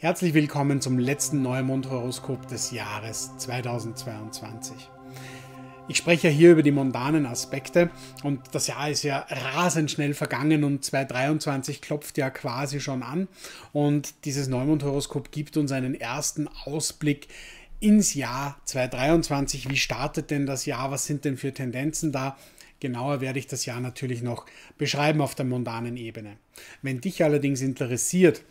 Herzlich willkommen zum letzten Neumond-Horoskop des Jahres 2022. Ich spreche hier über die mondanen Aspekte und das Jahr ist ja rasend schnell vergangen und 2023 klopft ja quasi schon an und dieses Neumond-Horoskop gibt uns einen ersten Ausblick ins Jahr 2023. Wie startet denn das Jahr? Was sind denn für Tendenzen da? Genauer werde ich das Jahr natürlich noch beschreiben auf der mondanen Ebene. Wenn dich allerdings interessiert,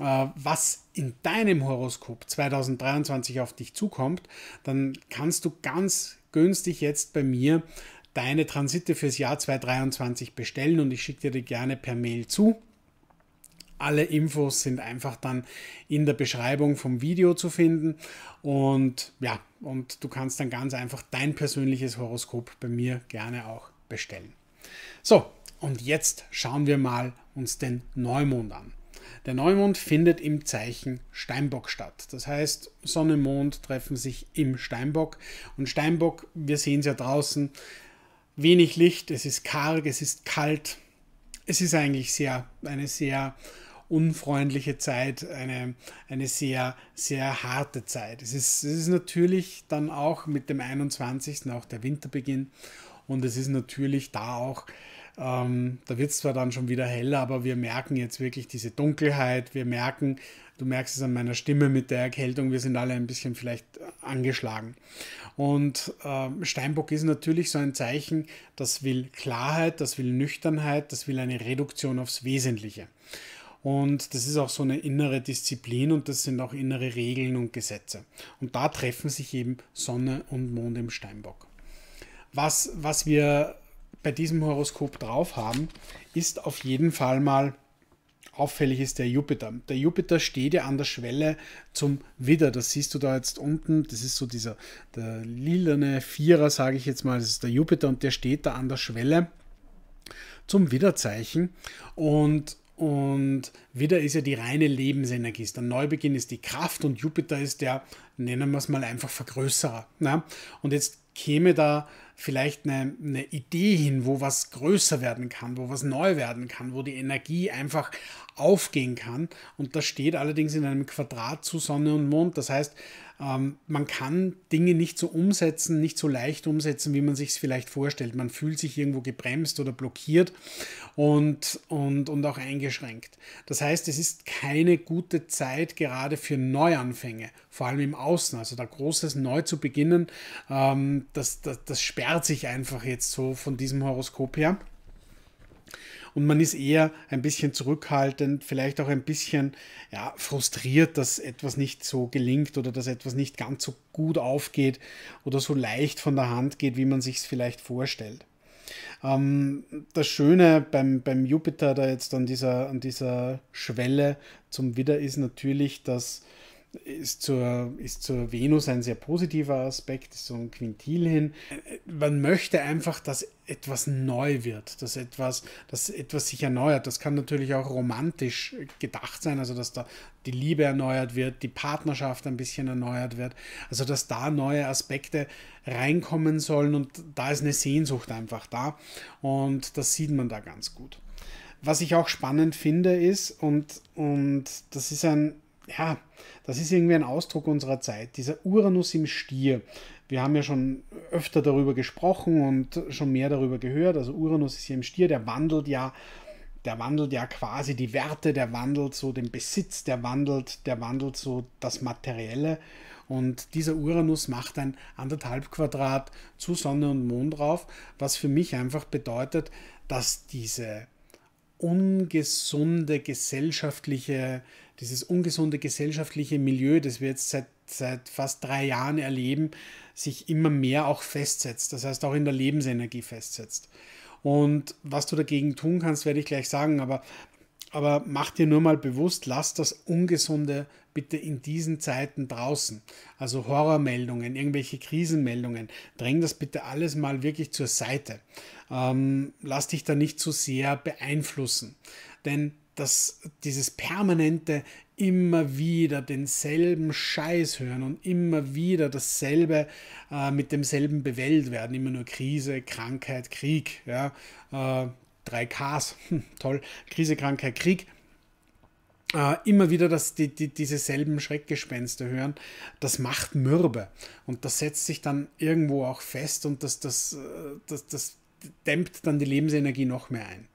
äh, was in deinem Horoskop 2023 auf dich zukommt, dann kannst du ganz günstig jetzt bei mir deine Transite fürs Jahr 2023 bestellen und ich schicke dir die gerne per Mail zu. Alle Infos sind einfach dann in der Beschreibung vom Video zu finden und ja, und du kannst dann ganz einfach dein persönliches Horoskop bei mir gerne auch bestellen. So, und jetzt schauen wir mal uns den Neumond an. Der Neumond findet im Zeichen Steinbock statt. Das heißt, Sonne und Mond treffen sich im Steinbock. Und Steinbock, wir sehen es ja draußen, wenig Licht, es ist karg, es ist kalt. Es ist eigentlich sehr, eine sehr unfreundliche Zeit, eine, eine sehr, sehr harte Zeit. Es ist, es ist natürlich dann auch mit dem 21. auch der Winterbeginn und es ist natürlich da auch ähm, da wird es zwar dann schon wieder heller, aber wir merken jetzt wirklich diese Dunkelheit. Wir merken, du merkst es an meiner Stimme mit der Erkältung, wir sind alle ein bisschen vielleicht äh, angeschlagen. Und äh, Steinbock ist natürlich so ein Zeichen, das will Klarheit, das will Nüchternheit, das will eine Reduktion aufs Wesentliche. Und das ist auch so eine innere Disziplin und das sind auch innere Regeln und Gesetze. Und da treffen sich eben Sonne und Mond im Steinbock. Was, was wir bei diesem Horoskop drauf haben, ist auf jeden Fall mal auffällig ist der Jupiter. Der Jupiter steht ja an der Schwelle zum Widder. Das siehst du da jetzt unten. Das ist so dieser der lilane Vierer, sage ich jetzt mal. Das ist der Jupiter und der steht da an der Schwelle zum Widderzeichen. Und und Widder ist ja die reine Lebensenergie. Der Neubeginn ist die Kraft und Jupiter ist der, nennen wir es mal einfach Vergrößerer. Na? Ne? Und jetzt käme da vielleicht eine, eine Idee hin, wo was größer werden kann, wo was neu werden kann, wo die Energie einfach aufgehen kann. Und das steht allerdings in einem Quadrat zu Sonne und Mond. Das heißt, ähm, man kann Dinge nicht so umsetzen, nicht so leicht umsetzen, wie man sich es vielleicht vorstellt. Man fühlt sich irgendwo gebremst oder blockiert und, und, und auch eingeschränkt. Das heißt, es ist keine gute Zeit gerade für Neuanfänge, vor allem im Außen. Also da Großes neu zu beginnen, ähm, das, das, das sperrt entzerrt sich einfach jetzt so von diesem Horoskop her. Und man ist eher ein bisschen zurückhaltend, vielleicht auch ein bisschen ja, frustriert, dass etwas nicht so gelingt oder dass etwas nicht ganz so gut aufgeht oder so leicht von der Hand geht, wie man sich es vielleicht vorstellt ähm, das Schöne beim, beim Jupiter da jetzt an dieser, an dieser Schwelle zum Widder ist natürlich, dass ist zur, ist zur Venus ein sehr positiver Aspekt, ist so ein Quintil hin. Man möchte einfach, dass etwas neu wird, dass etwas, dass etwas sich erneuert. Das kann natürlich auch romantisch gedacht sein, also dass da die Liebe erneuert wird, die Partnerschaft ein bisschen erneuert wird, also dass da neue Aspekte reinkommen sollen und da ist eine Sehnsucht einfach da und das sieht man da ganz gut. Was ich auch spannend finde ist, und, und das ist ein, ja, das ist irgendwie ein Ausdruck unserer Zeit, dieser Uranus im Stier. Wir haben ja schon öfter darüber gesprochen und schon mehr darüber gehört. Also Uranus ist hier im Stier, der wandelt ja, der wandelt ja quasi die Werte, der wandelt so den Besitz, der wandelt, der wandelt so das Materielle. Und dieser Uranus macht ein anderthalb Quadrat zu Sonne und Mond drauf, was für mich einfach bedeutet, dass diese ungesunde gesellschaftliche, dieses ungesunde gesellschaftliche Milieu, das wir jetzt seit, seit fast drei Jahren erleben, sich immer mehr auch festsetzt. Das heißt auch in der Lebensenergie festsetzt. Und was du dagegen tun kannst, werde ich gleich sagen, aber aber mach dir nur mal bewusst, lass das Ungesunde bitte in diesen Zeiten draußen. Also Horrormeldungen, irgendwelche Krisenmeldungen, dräng das bitte alles mal wirklich zur Seite. Ähm, lass dich da nicht zu sehr beeinflussen. Denn das, dieses permanente immer wieder denselben Scheiß hören und immer wieder dasselbe äh, mit demselben bewältigt werden, immer nur Krise, Krankheit, Krieg, ja, äh, drei Ks, hm, toll, Krise, Krankheit, Krieg, äh, immer wieder das, die, die, diese Schreckgespenste hören, das macht mürbe. Und das setzt sich dann irgendwo auch fest und das, das, äh, das, das dämmt dann die Lebensenergie noch mehr ein.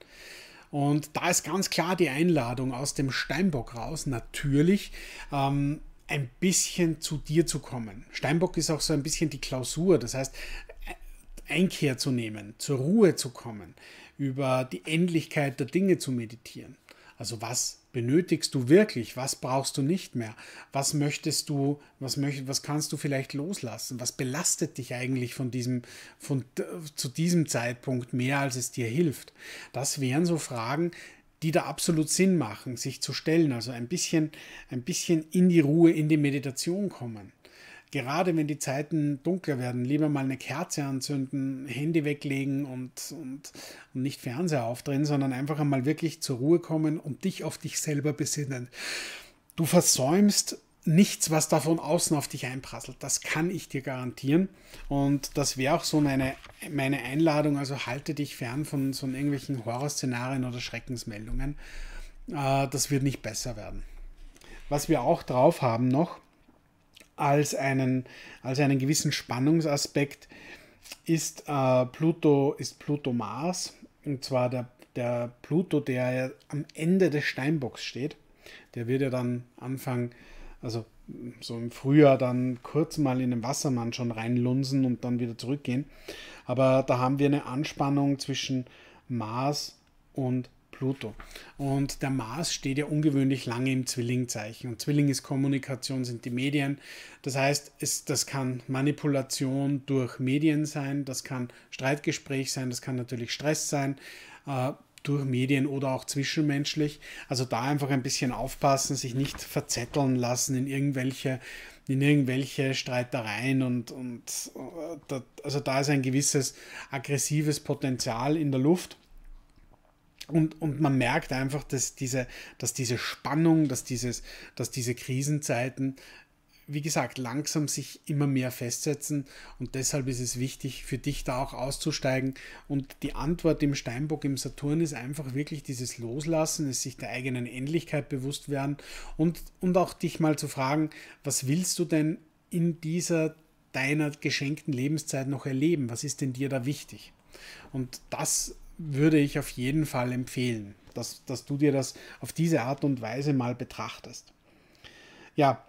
Und da ist ganz klar die Einladung aus dem Steinbock raus, natürlich. Ähm, ein bisschen zu dir zu kommen. Steinbock ist auch so ein bisschen die Klausur, das heißt, Einkehr zu nehmen, zur Ruhe zu kommen, über die Endlichkeit der Dinge zu meditieren. Also was benötigst du wirklich? Was brauchst du nicht mehr? Was möchtest du, was, möcht, was kannst du vielleicht loslassen? Was belastet dich eigentlich von diesem, von, zu diesem Zeitpunkt mehr, als es dir hilft? Das wären so Fragen, die da absolut Sinn machen, sich zu stellen. Also ein bisschen, ein bisschen in die Ruhe, in die Meditation kommen gerade wenn die Zeiten dunkler werden, lieber mal eine Kerze anzünden, Handy weglegen und, und, und, nicht Fernseher aufdrehen, sondern einfach einmal wirklich zur Ruhe kommen und dich auf dich selber besinnen. Du versäumst nichts, was da von außen auf dich einprasselt. Das kann ich dir garantieren. Und das wäre auch so meine, meine Einladung. Also halte dich fern von so irgendwelchen Horrorszenarien oder Schreckensmeldungen. Äh, das wird nicht besser werden. Was wir auch drauf haben noch, als einen, als einen gewissen Spannungsaspekt ist äh, Pluto, ist Pluto Mars, und zwar der, der Pluto, der ja am Ende des Steinbocks steht. Der wird ja dann Anfang, also so im Frühjahr dann kurz mal in den Wassermann schon reinlunsen und dann wieder zurückgehen. Aber da haben wir eine Anspannung zwischen Mars und Pluto. Und der Mars steht ja ungewöhnlich lange im Zwillingzeichen. Und Zwilling ist Kommunikation, sind die Medien. Das heißt, es, das kann Manipulation durch Medien sein, das kann Streitgespräch sein, das kann natürlich Stress sein. Äh, durch Medien oder auch zwischenmenschlich. Also da einfach ein bisschen aufpassen, sich nicht verzetteln lassen in irgendwelche, in irgendwelche Streitereien und, und äh, da, also da ist ein gewisses aggressives Potenzial in der Luft. Und, und man merkt einfach, dass diese, dass diese Spannung, dass, dieses, dass diese Krisenzeiten, wie gesagt, langsam sich immer mehr festsetzen. Und deshalb ist es wichtig, für dich da auch auszusteigen. Und die Antwort im Steinbock, im Saturn ist einfach wirklich dieses Loslassen, es sich der eigenen Ähnlichkeit bewusst werden und, und auch dich mal zu fragen, was willst du denn in dieser deiner geschenkten Lebenszeit noch erleben? Was ist denn dir da wichtig? Und das würde ich auf jeden Fall empfehlen, dass, dass du dir das auf diese Art und Weise mal betrachtest. Ja,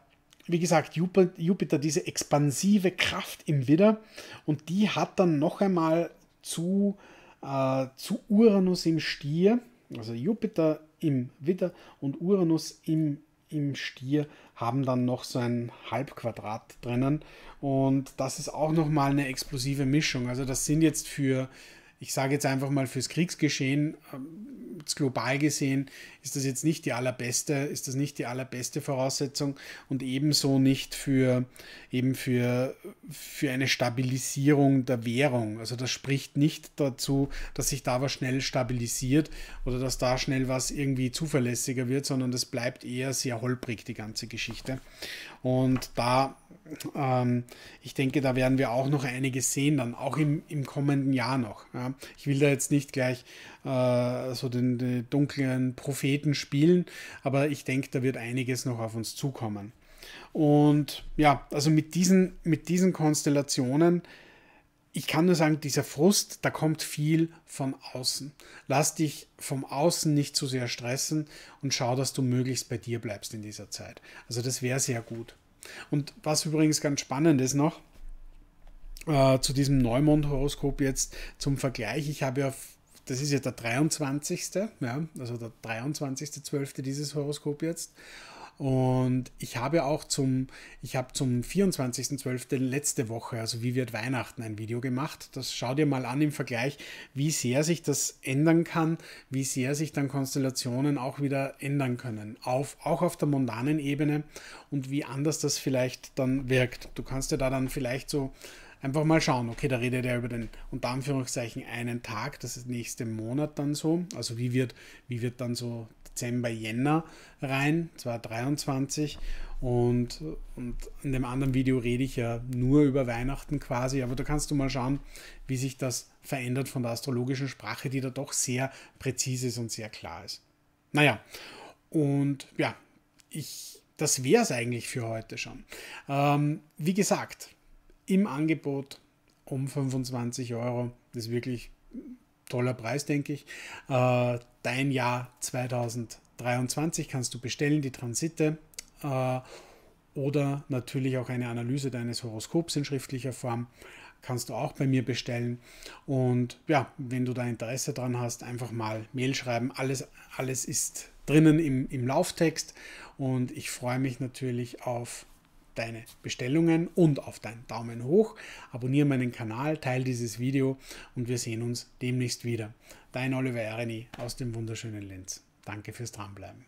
wie gesagt, Jupiter, diese expansive Kraft im Widder und die hat dann noch einmal zu, äh, zu Uranus im Stier, also Jupiter im Widder und Uranus im, im Stier haben dann noch so ein Halbquadrat drinnen und das ist auch nochmal eine explosive Mischung. Also das sind jetzt für, ich sage jetzt einfach mal fürs Kriegsgeschehen ähm, Produkts global gesehen ist das jetzt nicht die allerbeste, ist das nicht die allerbeste Voraussetzung und ebenso nicht für eben für, für eine Stabilisierung der Währung. Also das spricht nicht dazu, dass sich da was schnell stabilisiert oder dass da schnell was irgendwie zuverlässiger wird, sondern das bleibt eher sehr holprig, die ganze Geschichte. Und da ähm, ich denke, da werden wir auch noch einiges sehen, dann auch im, im kommenden Jahr noch. Ich will da jetzt nicht gleich äh, so den, den, dunklen Propheten spielen. Aber ich denke, da wird einiges noch auf uns zukommen. Und ja, also mit diesen, mit diesen Konstellationen, ich kann nur sagen, dieser Frust, da kommt viel von Außen. Lass dich vom Außen nicht zu sehr stressen und schau, dass du möglichst bei dir bleibst in dieser Zeit. Also das wäre sehr gut. Und was übrigens ganz spannend ist noch, äh, zu diesem Neumond-Horoskop jetzt zum Vergleich. Ich habe ja das ist ja der 23. Ja, also der 23.12. dieses Horoskop jetzt. Und ich habe auch zum, zum 24.12. letzte Woche, also wie wird Weihnachten, ein Video gemacht. Das schau dir mal an im Vergleich, wie sehr sich das ändern kann, wie sehr sich dann Konstellationen auch wieder ändern können. Auf, auch auf der mondanen Ebene und wie anders das vielleicht dann wirkt. Du kannst dir da dann vielleicht so einfach mal schauen. Okay, da redet er über den unter Anführungszeichen einen Tag, das ist nächste Monat dann so. Also wie wird, wie wird dann so Dezember, Jänner rein, 2023. Und, und in dem anderen Video rede ich ja nur über Weihnachten quasi, aber da kannst du mal schauen, wie sich das verändert von der astrologischen Sprache, die da doch sehr präzise ist und sehr klar ist. Naja, und ja, ich, das wäre es eigentlich für heute schon. Ähm, wie gesagt, im Angebot um 25 Euro. Das ist wirklich toller Preis, denke ich. Äh, dein Jahr 2023 kannst du bestellen, die Transite. Äh, oder natürlich auch eine Analyse deines Horoskops in schriftlicher Form kannst du auch bei mir bestellen. Und ja, wenn du da Interesse dran hast, einfach mal Mail schreiben. Alles, alles ist drinnen im, im Lauftext. Und ich freue mich natürlich auf deine Bestellungen und auf deinen Daumen hoch. Abonniere meinen Kanal, teile dieses Video und wir sehen uns demnächst wieder. Dein Oliver Ereni aus dem wunderschönen Linz. Danke fürs Dranbleiben.